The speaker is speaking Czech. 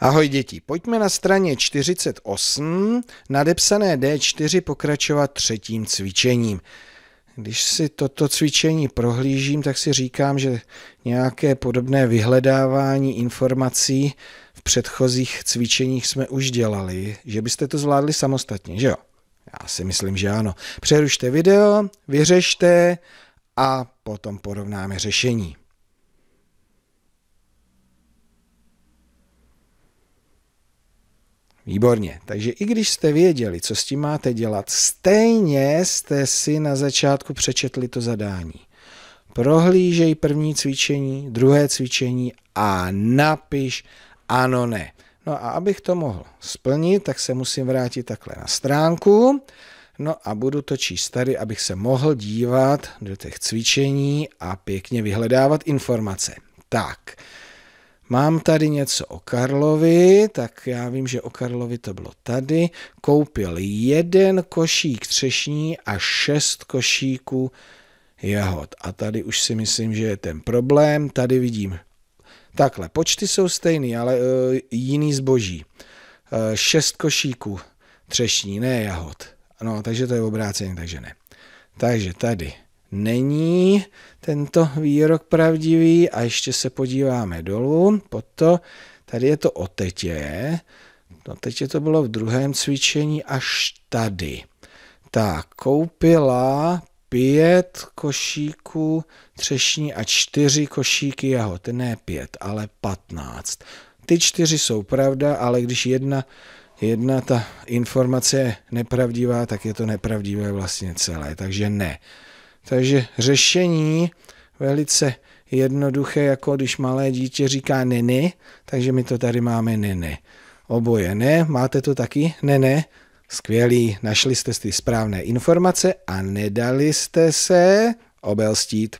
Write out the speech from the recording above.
Ahoj děti, pojďme na straně 48, nadepsané D4 pokračovat třetím cvičením. Když si toto cvičení prohlížím, tak si říkám, že nějaké podobné vyhledávání informací v předchozích cvičeních jsme už dělali, že byste to zvládli samostatně, že jo? Já si myslím, že ano. Přerušte video, vyřešte a potom porovnáme řešení. Výborně. Takže i když jste věděli, co s tím máte dělat, stejně jste si na začátku přečetli to zadání. Prohlížej první cvičení, druhé cvičení a napiš ano, ne. No a abych to mohl splnit, tak se musím vrátit takhle na stránku. No a budu to číst tady, abych se mohl dívat do těch cvičení a pěkně vyhledávat informace. Tak, Mám tady něco o Karlovi, tak já vím, že o Karlovi to bylo tady. Koupil jeden košík třešní a šest košíků jahod. A tady už si myslím, že je ten problém. Tady vidím. Takhle, počty jsou stejný, ale uh, jiný zboží. Uh, šest košíků třešní, ne jahod. No, takže to je obrácení, takže ne. Takže tady není tento výrok pravdivý a ještě se podíváme dolů. Potom tady je to o tetě. No teď to bylo v druhém cvičení až tady. Tak, koupila pět košíků třešní a čtyři košíky jahod. Ne pět, ale patnáct. Ty čtyři jsou pravda, ale když jedna, jedna ta informace je nepravdivá, tak je to nepravdivé vlastně celé. Takže ne. Takže řešení velice jednoduché, jako když malé dítě říká nene, takže my to tady máme nene. Oboje ne, máte to taky? Ne, ne. Skvělý, našli jste ty správné informace a nedali jste se obelstít.